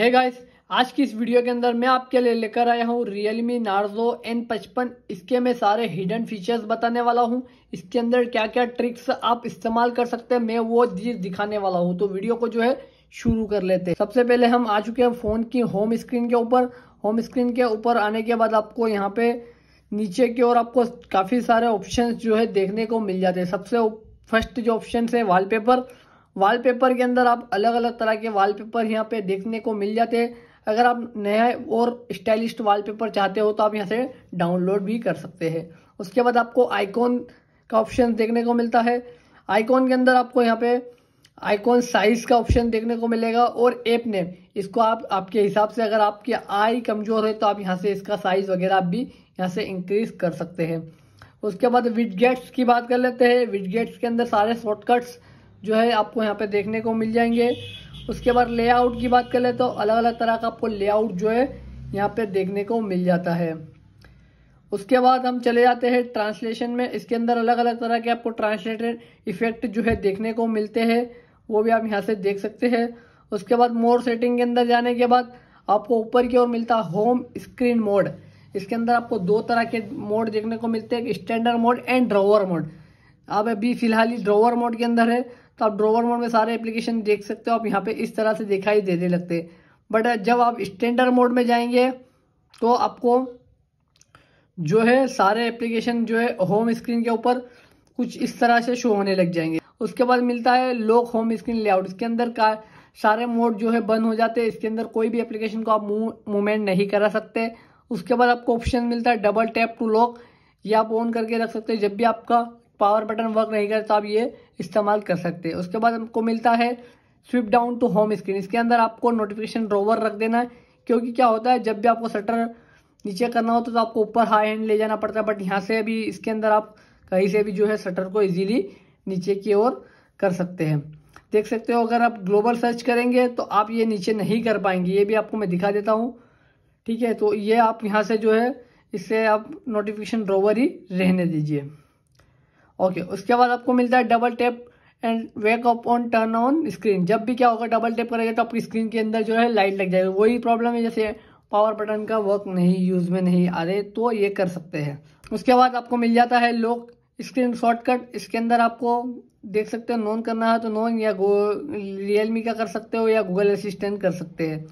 है गाइस आज की इस वीडियो के अंदर मैं आपके लिए लेकर आया हूँ रियल मी नार्जो एन पचपन इसके मैं सारे हिडन फीचर्स बताने वाला हूँ इसके अंदर क्या क्या ट्रिक्स आप इस्तेमाल कर सकते हैं मैं वो चीज़ दिखाने वाला हूँ तो वीडियो को जो है शुरू कर लेते हैं सबसे पहले हम आ चुके हैं फ़ोन की होम स्क्रीन के ऊपर होम स्क्रीन के ऊपर आने के बाद आपको यहाँ पे नीचे की ओर आपको काफ़ी सारे ऑप्शन जो है देखने को मिल जाते हैं सबसे फर्स्ट जो ऑप्शन है वालपेपर वॉलपेपर के अंदर आप अलग अलग तरह के वॉलपेपर यहाँ पे देखने को मिल जाते हैं अगर आप नया और स्टाइलिश वॉलपेपर चाहते हो तो आप यहाँ से डाउनलोड भी कर सकते हैं उसके बाद आपको आइकॉन का ऑप्शन देखने को मिलता है आइकॉन के अंदर आपको यहाँ पे आइकॉन साइज का ऑप्शन देखने को मिलेगा और एप नेम इसको आप आपके हिसाब से अगर आपकी आई कमज़ोर है तो आप यहाँ से इसका साइज़ वगैरह आप भी यहाँ से इंक्रीज कर सकते हैं उसके बाद विडगेट्स की बात कर लेते हैं विडगेट्स के अंदर सारे शॉर्टकट्स जो है आपको यहाँ पे देखने को मिल जाएंगे उसके बाद लेआउट की बात करें तो अलग अलग तरह का आपको लेआउट जो है यहाँ पे देखने को मिल जाता है उसके बाद हम चले जाते हैं ट्रांसलेशन में इसके अंदर अलग अलग तरह के आपको ट्रांसलेटेड इफेक्ट जो है देखने को मिलते हैं वो भी आप यहाँ से देख सकते हैं उसके बाद मोड सेटिंग के अंदर जाने के बाद आपको ऊपर की ओर मिलता होम स्क्रीन मोड इसके अंदर आपको दो तरह के मोड देखने को मिलते हैं standard mode and drawer mode आप अभी फिलहाल ही ड्रोवर मोड के अंदर है तो आप ड्रोवर मोड में सारे एप्लीकेशन देख सकते हो आप यहाँ पे इस तरह से दिखाई देने लगते बट uh, जब आप स्टैंडर्ड मोड में जाएंगे तो आपको जो है सारे एप्लीकेशन जो है होम स्क्रीन के ऊपर कुछ इस तरह से शो होने लग जाएंगे उसके बाद मिलता है लॉक होम स्क्रीन लेआउट इसके अंदर का सारे मोड जो है बंद हो जाते हैं इसके अंदर कोई भी एप्लीकेशन को आप मूवमेंट नहीं करा सकते उसके बाद आपको ऑप्शन मिलता है डबल टैप टू लॉक या आप ऑन करके रख सकते हैं जब भी आपका पावर बटन वर्क नहीं करता तो आप ये इस्तेमाल कर सकते हैं उसके बाद हमको मिलता है swipe down to home screen इसके अंदर आपको नोटिफिकेशन ड्रोवर रख देना है क्योंकि क्या होता है जब भी आपको शटर नीचे करना हो तो, तो आपको ऊपर हाई हैंड ले जाना पड़ता है बट यहाँ से भी इसके अंदर आप कहीं से भी जो है शटर को इजीली नीचे की ओर कर सकते हैं देख सकते हो अगर आप ग्लोबल सर्च करेंगे तो आप ये नीचे नहीं कर पाएंगे ये भी आपको मैं दिखा देता हूँ ठीक है तो ये आप यहाँ से जो है इससे आप नोटिफिकेशन ड्रोवर ही रहने दीजिए ओके उसके बाद आपको मिलता है double tap and wake up on turn on screen जब भी क्या होगा डबल टैप करेगा तो आपकी स्क्रीन के अंदर जो है लाइट लग जाएगी वही प्रॉब्लम है जैसे पावर बटन का वर्क नहीं यूज़ में नहीं आ रहे तो ये कर सकते हैं उसके बाद आपको मिल जाता है लॉक स्क्रीन शॉर्टकट इसके अंदर आपको देख सकते हो नॉन करना है तो नॉन या रियलमी का कर सकते हो या गूगल असिस्टेंट कर सकते हैं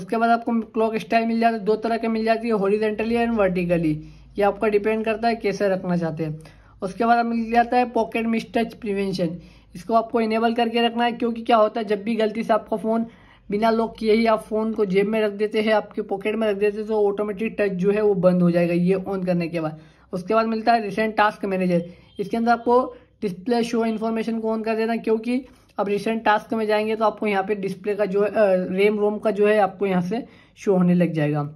उसके बाद आपको क्लॉक स्टाइल मिल जाता है दो तरह के मिल जाती है होरिजेंटली एंड वर्टिकली ये आपका डिपेंड करता है कैसे रखना चाहते हैं उसके बाद हमें लिया जाता है पॉकेट मिसटच प्रिवेंशन इसको आपको इनेबल करके रखना है क्योंकि क्या होता है जब भी गलती से आपका फ़ोन बिना लॉक किए ही आप फ़ोन को जेब में रख देते हैं आपके पॉकेट में रख देते हैं तो ऑटोमेटिक टच जो है वो बंद हो जाएगा ये ऑन करने के बाद उसके बाद मिलता है रिसेंट टास्क मैनेजर इसके अंदर आपको डिस्प्ले शो इन्फॉर्मेशन को ऑन कर देना क्योंकि अब रिसेंट टास्क में जाएंगे तो आपको यहाँ पे डिस्प्ले का जो है रेम रोम का जो है आपको यहाँ से शो होने लग जाएगा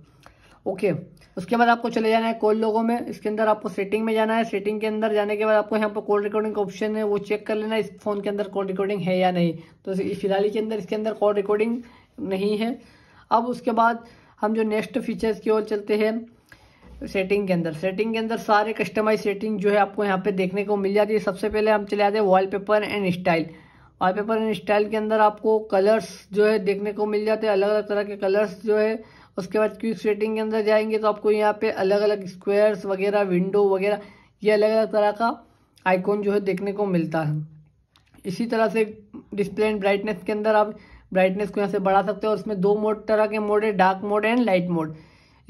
ओके उसके बाद आपको चले जाना है कॉल लोगों में इसके अंदर आपको सेटिंग में जाना है सेटिंग के अंदर जाने के बाद आपको यहाँ पर कॉल रिकॉर्डिंग का ऑप्शन है वो चेक कर लेना इस फ़ोन के अंदर कॉल रिकॉर्डिंग है या नहीं तो फिलहाल के अंदर इसके अंदर कॉल रिकॉर्डिंग नहीं है अब उसके बाद हम जो नेक्स्ट फीचर्स की ओर चलते हैं सेटिंग के अंदर सेटिंग के अंदर सारे कस्टमाइज सेटिंग जो है आपको यहाँ पे देखने को मिल जाती है सबसे पहले हम चले जाते हैं wallpaper and style wallpaper and style के अंदर आपको कलर्स जो है देखने को मिल जाते हैं अलग अलग तरह के कलर्स जो है उसके बाद क्विक सेटिंग के अंदर जाएंगे तो आपको यहाँ पे अलग अलग स्क्वायर्स वगैरह विंडो वगैरह ये अलग अलग तरह का आइकॉन जो है देखने को मिलता है इसी तरह से डिस्प्ले एंड ब्राइटनेस के अंदर आप ब्राइटनेस को यहाँ से बढ़ा सकते हो और इसमें दो मोड तरह के मोड है dark mode and light mode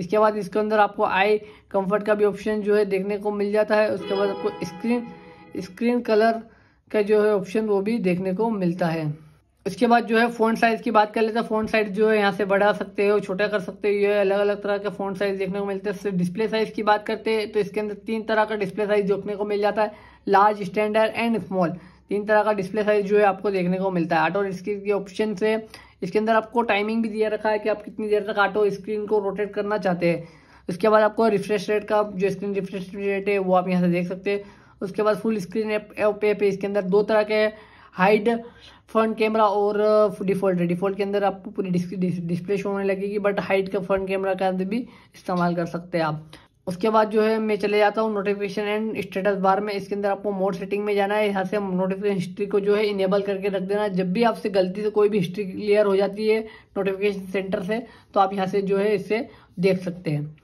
इसके बाद इसके अंदर आपको आई कम्फर्ट का भी ऑप्शन जो है देखने को मिल जाता है उसके बाद आपको स्क्रीन स्क्रीन कलर का जो है ऑप्शन वो भी देखने को मिलता है इसके बाद जो है फ़ॉन्ट साइज़ की बात कर लेते हैं फ़ॉन्ट साइज़ जो है यहाँ से बढ़ा सकते हो छोटा कर सकते हो ये अलग अलग तरह के फ़ॉन्ट साइज़ देखने को मिलते हैं डिस्प्ले साइज़ की बात करते हैं तो इसके अंदर तीन तरह का डिस्प्ले साइज़ देखने को मिल जाता है लार्ज स्टैंडर्ड एंड स्मॉल तीन तरह का डिस्प्ले साइज़ जो है आपको देखने को मिलता है ऑटो स्क्रीन के ऑप्शन से इसके अंदर आपको टाइमिंग भी दिया रखा है कि आप कितनी देर तक ऑटो स्क्रीन को रोटेट करना चाहते हैं उसके बाद आपको रिफ्रेश रेट का जो स्क्रीन रिफ्रेश रेट है वो आप यहाँ से देख सकते हैं उसके बाद फुल स्क्रीन ऐप ऐप इसके अंदर दो तरह के हाइड फ्रंट कैमरा और डिफॉल्ट uh, डिफॉल्ट के अंदर आपको पूरी डिस्प्ले शो होने लगेगी बट हाइट का फ्रंट कैमरा का भी इस्तेमाल कर सकते हैं आप उसके बाद जो है मैं चले जाता हूँ नोटिफिकेशन एंड स्टेटस बार में इसके अंदर आपको मोड सेटिंग में जाना है यहाँ से नोटिफिकेशन हिस्ट्री को जो है इनेबल करके रख देना जब भी आपसे गलती से कोई भी हिस्ट्री क्लियर हो जाती है नोटिफिकेशन सेंटर से तो आप यहाँ से जो है इसे देख सकते हैं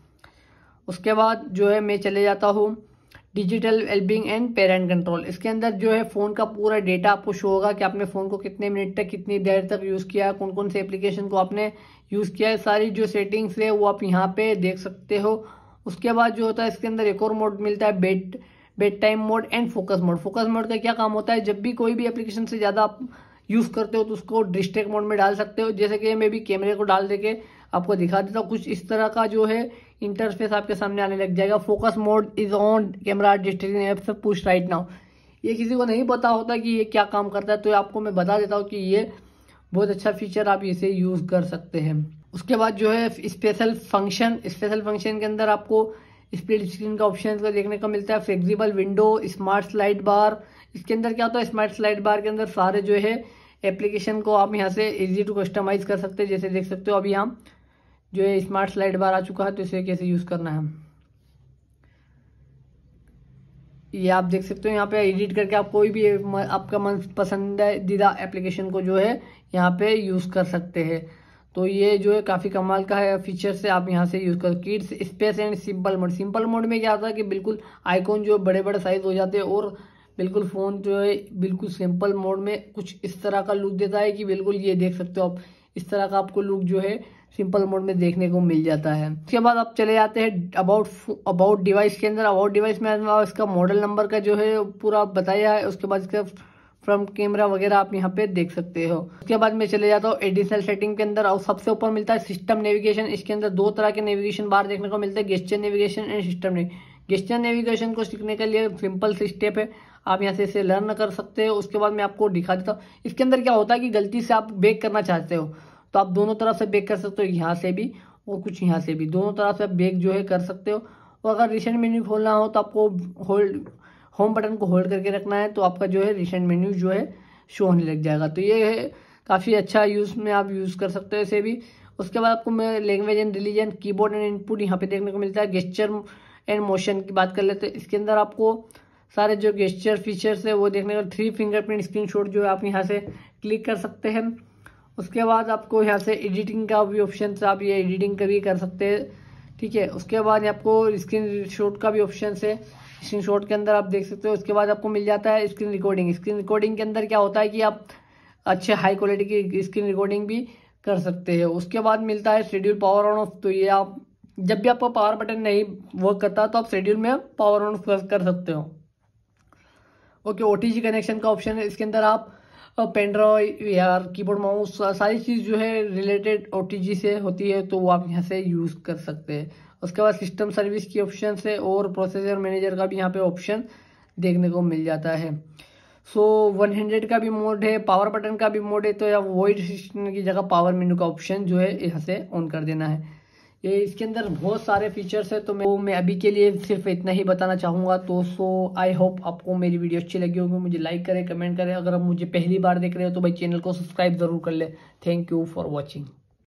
उसके बाद जो है मैं चले जाता हूँ digital wellbeing and parent control इसके अंदर जो है फ़ोन का पूरा डेटा आपको शो होगा कि आपने फ़ोन को कितने मिनट तक कितनी देर तक यूज़ किया कौन कौन से एप्लीकेशन को आपने यूज़ किया सारी जो सेटिंग्स है वो आप यहाँ पे देख सकते हो उसके बाद जो होता है इसके अंदर एक और मोड मिलता है bed bed time mode and focus mode focus mode का क्या काम होता है जब भी कोई भी एप्लीकेशन से ज़्यादा आप यूज़ करते हो तो उसको डिस्ट्रेक्ट मोड में डाल सकते हो जैसे कि मैं भी कैमरे को डाल दे के आपको दिखा देता हूँ कुछ इस तरह का जो है इंटरफेस आपके सामने आने लग जाएगा focus mode is on camera distraction app से पुश राइट नाउ ये किसी को नहीं पता होता कि ये क्या काम करता है तो आपको मैं बता देता हूँ कि ये बहुत अच्छा फीचर आप इसे यूज़ कर सकते हैं उसके बाद जो है स्पेशल फंक्शन स्पेशल फंक्शन के अंदर आपको स्प्लिट स्क्रीन का ऑप्शन का देखने को मिलता है flexible window smart slide bar इसके अंदर क्या होता है स्मार्ट स्लाइड बार के अंदर सारे जो है एप्लीकेशन को आप यहाँ से इजी टू कस्टमाइज़ कर सकते हैं जैसे देख सकते हो अभी हम जो है स्मार्ट स्लाइड बार आ चुका है तो इसे कैसे यूज़ करना है ये आप देख सकते हो यहाँ पे एडिट करके आप कोई भी आपका मन पसंदीदा एप्लीकेशन को जो है यहाँ पे यूज़ कर सकते हैं तो ये जो है काफ़ी कमाल का है फीचर से आप यहाँ से यूज़ कर kids space and simple mode simple mode में क्या होता है कि बिल्कुल आइकॉन जो बड़े बड़े साइज हो जाते हैं और बिल्कुल फ़ोन जो है बिल्कुल सिंपल मोड में कुछ इस तरह का लुक देता है कि बिल्कुल ये देख सकते हो आप इस तरह का आपको लुक जो है सिंपल मोड में देखने को मिल जाता है उसके बाद आप चले जाते हैं अबाउट अबाउट डिवाइस के अंदर अबाउट डिवाइस में इसका मॉडल नंबर का जो है पूरा बताया है उसके बाद इसका फ्रंट कैमरा वगैरह आप यहाँ पे देख सकते हो उसके बाद मैं चले जाता हूँ एडिशनल सेटिंग के अंदर और सबसे ऊपर मिलता है सिस्टम नेविगेशन इसके अंदर दो तरह के नेविगेशन बाहर देखने को मिलते हैं gesture navigation and system gesture navigation को सीखने के लिए सिंपल सी स्टेप है आप यहाँ से इसे लर्न कर सकते हो उसके बाद मैं आपको दिखा देता हूँ इसके अंदर क्या होता है कि गलती से आप ब्रेक करना चाहते हो तो आप दोनों तरफ से बेक कर सकते हो यहाँ से भी और कुछ यहाँ से भी दोनों तरफ से आप बेक जो है कर सकते हो और अगर रिसेंट मेन्यू खोलना हो तो आपको होल्ड होम बटन को होल्ड करके रखना है तो आपका जो है रिसेंट मेन्यू जो है शो होने लग जाएगा तो ये है काफ़ी अच्छा यूज़ में आप यूज़ कर सकते हो इसे भी उसके बाद आपको मैं language and religion keyboard and input यहाँ पे देखने को मिलता है गेस्चर एंड मोशन की बात कर लेते हैं इसके अंदर आपको सारे जो गेस्चर फीचर्स है वो देखने को थ्री फिंगरप्रिंट स्क्रीनशॉट जो है आप यहाँ से क्लिक कर सकते हैं उसके बाद आपको यहाँ से एडिटिंग का भी ऑप्शन आप ये एडिटिंग का भी कर सकते हैं ठीक है उसके बाद आपको स्क्रीन शॉट का भी ऑप्शन है स्क्रीन शॉट के अंदर आप देख सकते हो उसके बाद आपको मिल जाता है स्क्रीन रिकॉर्डिंग स्क्रीन रिकॉर्डिंग के अंदर क्या होता है कि आप अच्छे हाई क्वालिटी की स्क्रीन रिकॉर्डिंग भी कर सकते हैं उसके बाद मिलता है शेड्यूल पावर ऑन ऑफ तो ये आप जब भी आपका पावर बटन नहीं वर्क करता तो आप शेड्यूल में पावर ऑन ऑफ कर सकते हो ओके ओ कनेक्शन का ऑप्शन है इसके अंदर आप पेन ड्राइव या कीबोर्ड माउस सारी चीज़ जो है रिलेटेड ओ से होती है तो वो आप यहाँ से यूज़ कर सकते हैं उसके बाद सिस्टम सर्विस की ऑप्शन है और प्रोसेसर मैनेजर का भी यहाँ पे ऑप्शन देखने को मिल जाता है सो वन हंड्रेड का भी मोड है पावर बटन का भी मोड है तो या वॉइड सिस्टम की जगह पावर मेनू का ऑप्शन जो है यहाँ से ऑन कर देना है ये इसके अंदर बहुत सारे फीचर्स हैं तो मैं वो मैं अभी के लिए सिर्फ इतना ही बताना चाहूँगा तो सो आई होप आपको मेरी वीडियो अच्छी लगी होगी मुझे लाइक करें कमेंट करें अगर आप मुझे पहली बार देख रहे हो तो भाई चैनल को सब्सक्राइब ज़रूर कर ले थैंक यू फॉर वॉचिंग